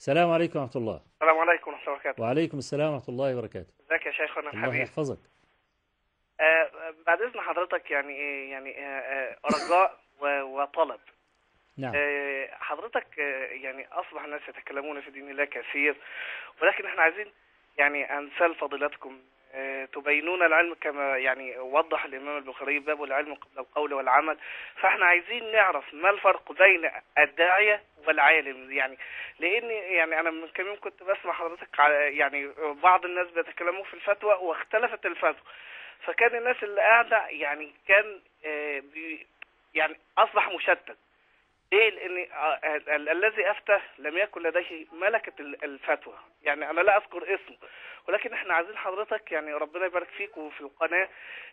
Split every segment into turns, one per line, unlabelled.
السلام عليكم ورحمة الله
السلام عليكم ورحمة الله وبركاته وعليكم
السلام ورحمة الله وبركاته
ازيك يا شيخنا الحبيب الله يحفظك آه، بعد إذن حضرتك يعني إيه، يعني آه, آه، رجاء وطلب نعم آه، حضرتك يعني أصبح الناس يتكلمون في دين الله كثير ولكن احنا عايزين يعني أنسال فضيلتكم تبينون العلم كما يعني وضح الإمام البخاري باب العلم قبل القول والعمل فاحنا عايزين نعرف ما الفرق بين الداعية والعالم يعني لان يعني انا من كم يوم كنت بسمع حضرتك على يعني بعض الناس بيتكلموا في الفتوى واختلفت الفتوى فكان الناس اللي قاعده يعني كان آه، يعني اصبح مشتت ليه؟ لأن آه، الذي أفتى لم يكن لديه ملكة الفتوى، يعني أنا لا أذكر اسمه، ولكن إحنا عايزين حضرتك يعني ربنا يبارك فيك وفي القناة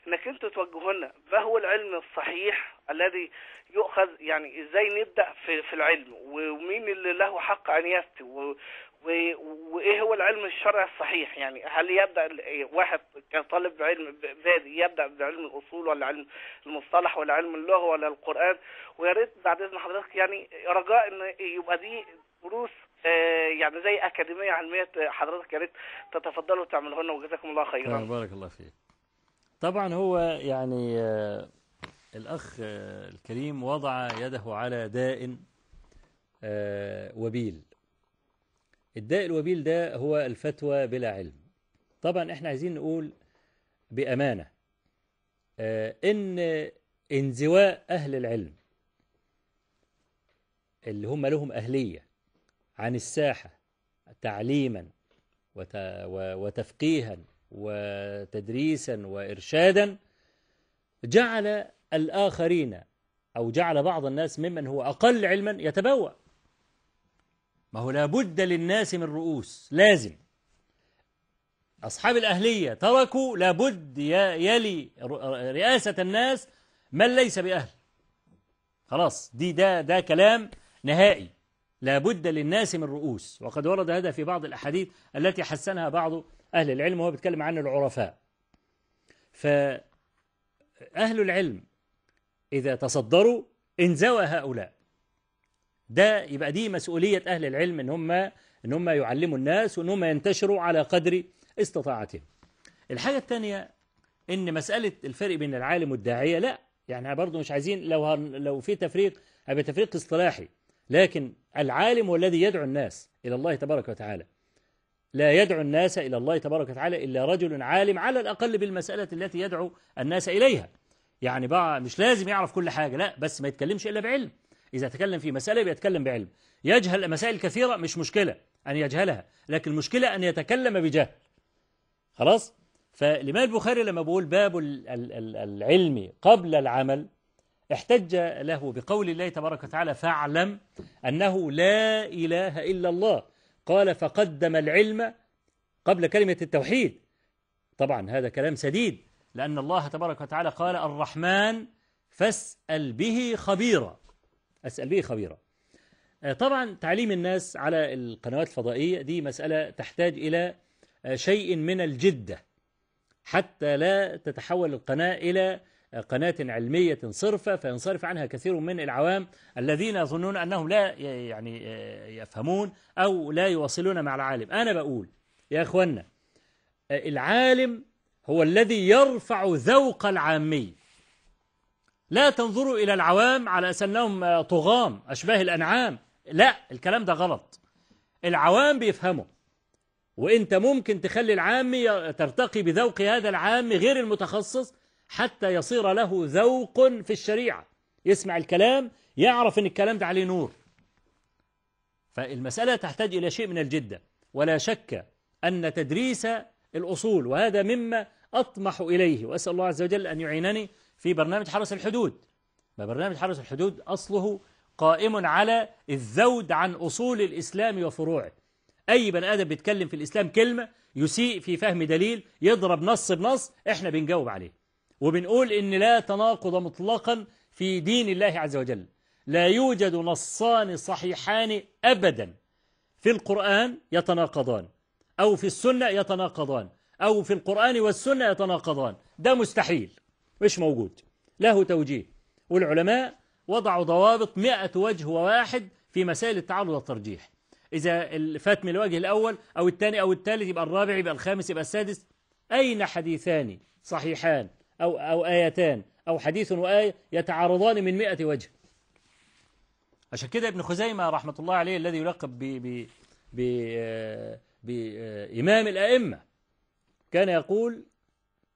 إنك أنتوا لنا ما هو العلم الصحيح الذي يؤخذ يعني إزاي نبدأ في, في العلم ومين اللي له حق أن يفتي وايه هو العلم الشرعي الصحيح يعني هل يبدا إيه، واحد كطالب علم بادئ يبدا بعلم الاصول ولا علم المصطلح ولا علم اللغه ولا القران ويا ريت بعد اذن حضرتك يعني رجاء ان يبقى دي دروس آه، يعني زي اكاديميه علميه حضرتك يا ريت تتفضلوا لنا وجزاكم الله خيرا. بارك
الله فيك. طبعا هو يعني آه، الاخ آه، الكريم وضع يده على داء وبيل الداء الوبيل ده هو الفتوى بلا علم طبعا احنا عايزين نقول بأمانة آه، ان انزواء أهل العلم اللي هم لهم أهلية عن الساحة تعليما وتفقيها وتدريسا وإرشادا جعل الآخرين أو جعل بعض الناس ممن هو أقل علما يتبوأ ما هو لابد للناس من رؤوس لازم أصحاب الأهلية تركوا لابد يلي رئاسة الناس من ليس بأهل خلاص دي ده ده كلام نهائي لابد للناس من رؤوس وقد ورد هذا في بعض الأحاديث التي حسنها بعض أهل العلم وهو بيتكلم عن العرفاء فأهل العلم إذا تصدروا انزوى هؤلاء ده يبقى دي مسؤولية أهل العلم إن هم إن هم يعلموا الناس وإن هم ينتشروا على قدر استطاعتهم. الحاجة الثانية إن مسألة الفرق بين العالم والداعية لا يعني برضه مش عايزين لو لو في تفريق هيبقى تفريق اصطلاحي لكن العالم هو الذي يدعو الناس إلى الله تبارك وتعالى. لا يدعو الناس إلى الله تبارك وتعالى إلا رجل عالم على الأقل بالمسألة التي يدعو الناس إليها يعني بقى مش لازم يعرف كل حاجة لا بس ما يتكلمش إلا بعلم إذا تكلم في مسألة بيتكلم بعلم يجهل مسائل كثيرة مش مشكلة أن يجهلها لكن المشكلة أن يتكلم بجهل خلاص فالإمام البخاري لما بقول باب العلم قبل العمل احتج له بقول الله تبارك وتعالى فاعلم أنه لا إله إلا الله قال فقدم العلم قبل كلمة التوحيد طبعا هذا كلام سديد لأن الله تبارك وتعالى قال الرحمن فاسأل به خبيرا أسأل خبيره. آه، طبعا تعليم الناس على القنوات الفضائية دي مسألة تحتاج إلى آه، شيء من الجدة حتى لا تتحول القناة إلى آه، قناة علمية صرفة فينصرف عنها كثير من العوام الذين يظنون أنهم لا يعني يفهمون أو لا يواصلون مع العالم أنا بقول يا أخوانا العالم هو الذي يرفع ذوق العامية لا تنظروا إلى العوام على أنهم طغام أشباه الأنعام لا الكلام ده غلط العوام بيفهموا وانت ممكن تخلي العامي ترتقي بذوق هذا العامي غير المتخصص حتى يصير له ذوق في الشريعة يسمع الكلام يعرف ان الكلام ده عليه نور فالمسألة تحتاج إلى شيء من الجدة ولا شك أن تدريس الأصول وهذا مما أطمح إليه وأسأل الله عز وجل أن يعينني في برنامج حرس الحدود ما برنامج حرس الحدود أصله قائم على الذود عن أصول الإسلام وفروعه أي بني آدم بيتكلم في الإسلام كلمة يسيء في فهم دليل يضرب نص بنص إحنا بنجاوب عليه وبنقول إن لا تناقض مطلقا في دين الله عز وجل لا يوجد نصان صحيحان أبدا في القرآن يتناقضان أو في السنة يتناقضان أو في القرآن والسنة يتناقضان ده مستحيل مش موجود له توجيه والعلماء وضعوا ضوابط مئة وجه وواحد في مسائل التعارض والترجيح إذا فات من الوجه الأول أو الثاني أو الثالث يبقى الرابع يبقى الخامس يبقى السادس أين حديثان صحيحان أو, أو آيتان أو حديث وآية يتعارضان من مئة وجه عشان كده ابن خزيمة رحمة الله عليه الذي يلقب ب ب ب آه، بإمام الأئمة كان يقول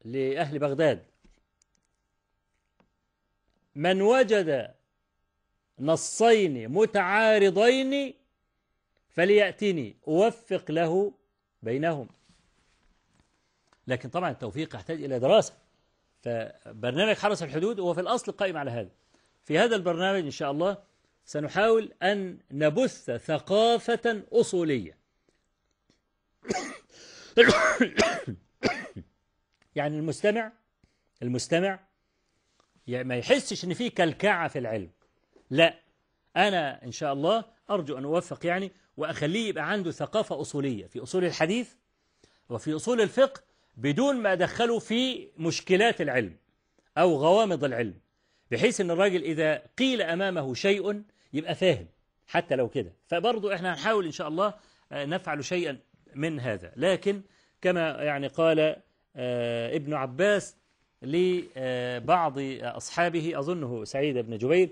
لأهل بغداد من وجد نصين متعارضين فليأتني أوفق له بينهم لكن طبعا التوفيق يحتاج إلى دراسة فبرنامج حرس الحدود هو في الأصل قائم على هذا في هذا البرنامج إن شاء الله سنحاول أن نبث ثقافة أصولية يعني المستمع المستمع يعني ما يحسش ان في كلكعه في العلم لا انا ان شاء الله ارجو ان اوفق يعني واخليه يبقى عنده ثقافه اصوليه في اصول الحديث وفي اصول الفقه بدون ما ادخله في مشكلات العلم او غوامض العلم بحيث ان الراجل اذا قيل امامه شيء يبقى فاهم حتى لو كده فبرضه احنا هنحاول ان شاء الله آه، نفعل شيئا من هذا لكن كما يعني قال آه، ابن عباس لبعض أصحابه أظنه سعيد بن جبير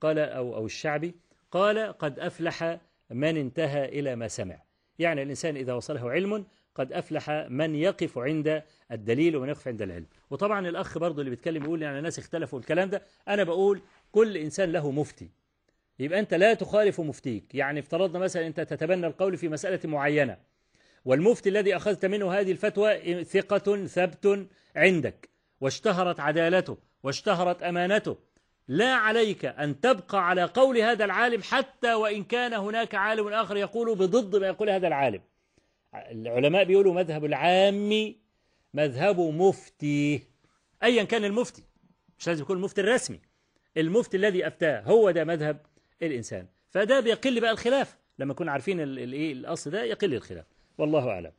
قال أو, أو الشعبي قال قد أفلح من انتهى إلى ما سمع يعني الإنسان إذا وصله علم قد أفلح من يقف عند الدليل ومن يقف عند العلم وطبعا الأخ برضه اللي بيتكلم يقول يعني الناس اختلفوا الكلام ده أنا بقول كل إنسان له مفتي يبقى أنت لا تخالف مفتيك يعني افترضنا مثلا أنت تتبنى القول في مسألة معينة والمفتي الذي أخذت منه هذه الفتوى ثقة ثبت عندك واشتهرت عدالته واشتهرت أمانته لا عليك أن تبقى على قول هذا العالم حتى وإن كان هناك عالم آخر يقول بضد ما يقول هذا العالم العلماء بيقولوا مذهب العامي مذهب مفتي أيا كان المفتي مش لازم يكون المفتي الرسمي المفتي الذي أفتاه هو ده مذهب الإنسان فده بيقل بقى الخلاف لما نكون عارفين الايه الاصل ده يقل الخلاف والله اعلم